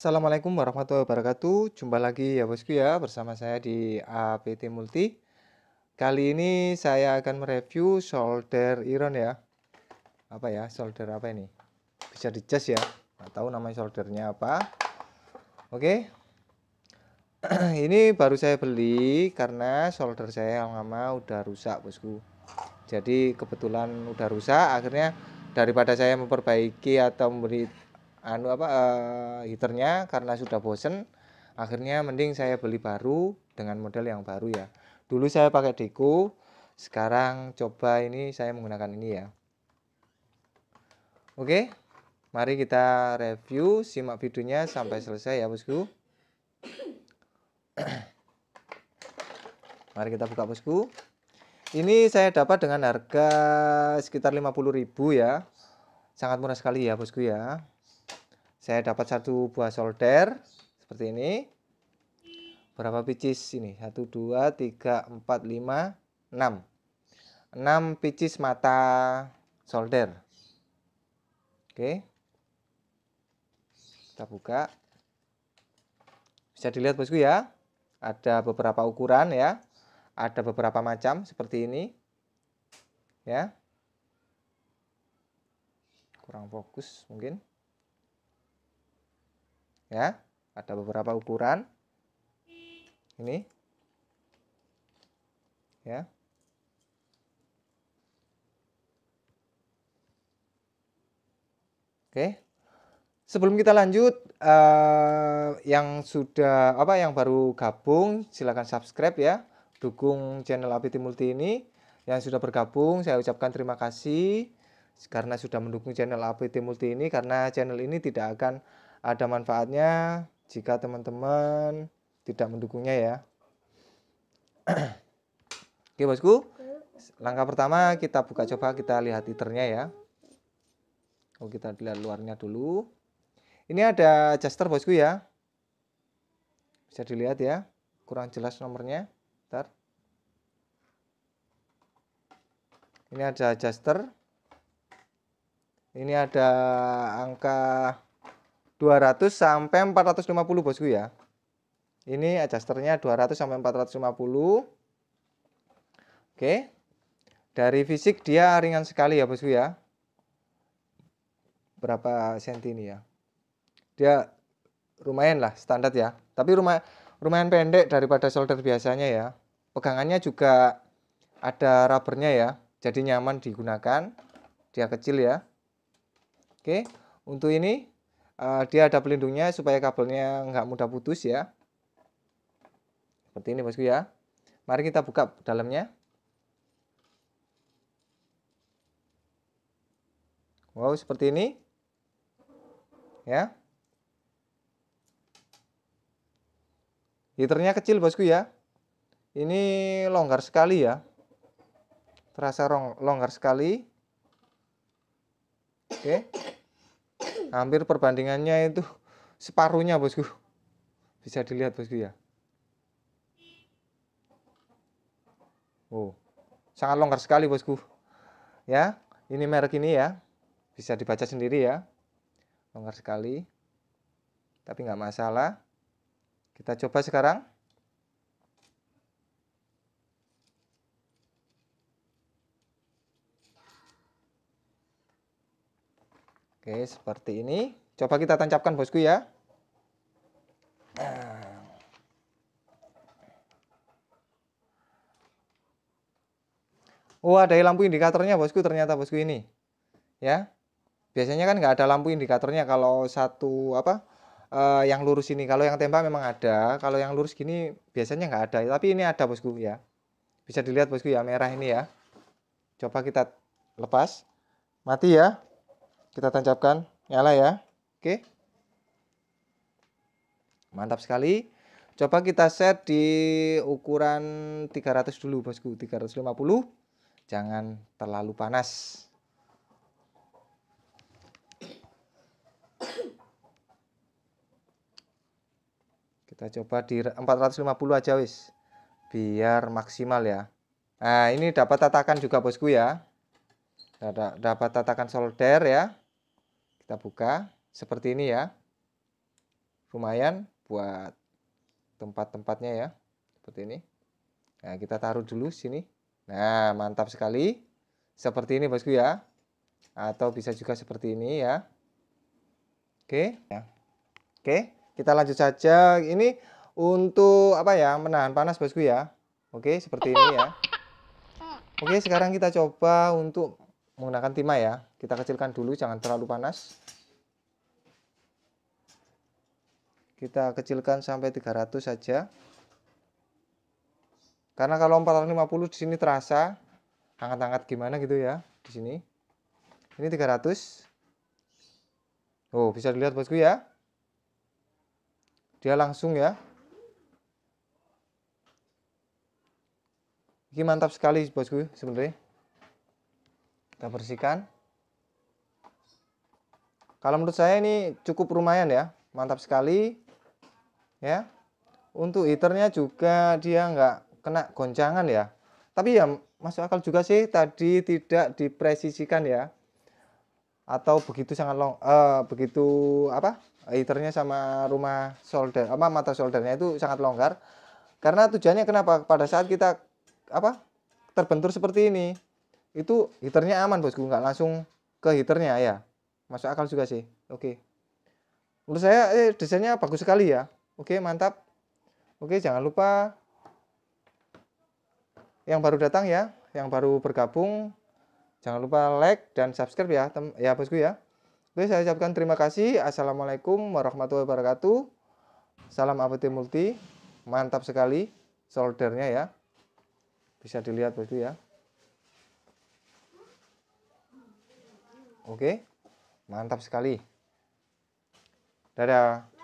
Assalamualaikum warahmatullahi wabarakatuh. Jumpa lagi ya bosku ya bersama saya di APT Multi. Kali ini saya akan mereview solder iron ya. Apa ya? Solder apa ini? Bisa dicas ya. Nggak tahu namanya soldernya apa. Oke. ini baru saya beli karena solder saya yang lama udah rusak bosku. Jadi kebetulan udah rusak akhirnya daripada saya memperbaiki atau memberi anu apa uh, heaternya karena sudah bosen akhirnya mending saya beli baru dengan model yang baru ya dulu saya pakai Deco sekarang coba ini saya menggunakan ini ya oke mari kita review simak videonya sampai selesai ya bosku mari kita buka bosku ini saya dapat dengan harga sekitar 50.000 ya sangat murah sekali ya bosku ya saya dapat satu buah solder seperti ini. Berapa picis ini? 1 2 3 4 5 6. 6 picis mata solder. Oke. Kita buka. Bisa dilihat Bosku ya. Ada beberapa ukuran ya. Ada beberapa macam seperti ini. Ya kurang fokus mungkin ya ada beberapa ukuran ini ya oke sebelum kita lanjut eh, yang sudah apa yang baru gabung silahkan subscribe ya dukung channel APT Multi ini yang sudah bergabung saya ucapkan terima kasih karena sudah mendukung channel APT Multi ini karena channel ini tidak akan ada manfaatnya jika teman-teman tidak mendukungnya ya. Oke bosku, langkah pertama kita buka coba kita lihat iternya ya. Oh kita lihat luarnya dulu. Ini ada adjuster bosku ya. Bisa dilihat ya, kurang jelas nomornya. Ntar. Ini ada adjuster. Ini ada angka 200 sampai 450 bosku ya. Ini adjusternya 200 sampai 450. Oke. Dari fisik dia ringan sekali ya bosku ya. Berapa senti ini ya? Dia lumayan lah standar ya. Tapi rumah lumayan pendek daripada solder biasanya ya. Pegangannya juga ada rubbernya ya. Jadi nyaman digunakan. Dia kecil ya. Oke, untuk ini uh, dia ada pelindungnya supaya kabelnya nggak mudah putus ya seperti ini bosku ya mari kita buka dalamnya wow seperti ini ya heaternya kecil bosku ya ini longgar sekali ya terasa longgar sekali oke okay hampir perbandingannya itu separuhnya bosku bisa dilihat bosku ya oh sangat longgar sekali bosku ya ini merek ini ya bisa dibaca sendiri ya longgar sekali tapi nggak masalah kita coba sekarang Oke, seperti ini. Coba kita tancapkan bosku ya. Nah. Oh, ada lampu indikatornya bosku ternyata bosku ini. Ya. Biasanya kan nggak ada lampu indikatornya kalau satu apa? eh, yang lurus ini kalau yang tembak memang ada kalau yang lurus gini biasanya nggak ada tapi ini ada bosku ya bisa dilihat bosku ya merah ini ya coba kita lepas mati ya kita tancapkan, nyala ya. Oke. Mantap sekali. Coba kita set di ukuran 300 dulu bosku, 350. Jangan terlalu panas. Kita coba di 450 aja wis. Biar maksimal ya. Nah, ini dapat tatakan juga bosku ya. Dapat tatakan solder ya. Kita buka seperti ini ya. Lumayan buat tempat-tempatnya ya. Seperti ini. Nah, kita taruh dulu sini. Nah, mantap sekali. Seperti ini bosku ya. Atau bisa juga seperti ini ya. Oke. Ya. Oke, kita lanjut saja. Ini untuk apa ya? Menahan panas bosku ya. Oke, seperti ini ya. Oke, sekarang kita coba untuk menggunakan timah ya. Kita kecilkan dulu, jangan terlalu panas. Kita kecilkan sampai 300 saja. Karena kalau 450 di sini terasa hangat-hangat gimana gitu ya di sini. Ini 300. Oh, bisa dilihat bosku ya. Dia langsung ya. Ini mantap sekali bosku sebenarnya. Kita bersihkan. Kalau menurut saya ini cukup lumayan ya. Mantap sekali. Ya. Untuk heaternya juga dia nggak kena goncangan ya. Tapi ya masuk akal juga sih tadi tidak dipresisikan ya. Atau begitu sangat long uh, begitu apa? Heaternya sama rumah solder apa mata soldernya itu sangat longgar. Karena tujuannya kenapa? Pada saat kita apa? terbentur seperti ini itu hiternya aman bosku nggak langsung ke hiternya ya masuk akal juga sih oke menurut saya eh, desainnya bagus sekali ya oke mantap oke jangan lupa yang baru datang ya yang baru bergabung jangan lupa like dan subscribe ya tem ya bosku ya oke saya ucapkan terima kasih assalamualaikum warahmatullahi wabarakatuh salam abadi multi mantap sekali soldernya ya bisa dilihat bosku ya Oke, mantap sekali. Dadah.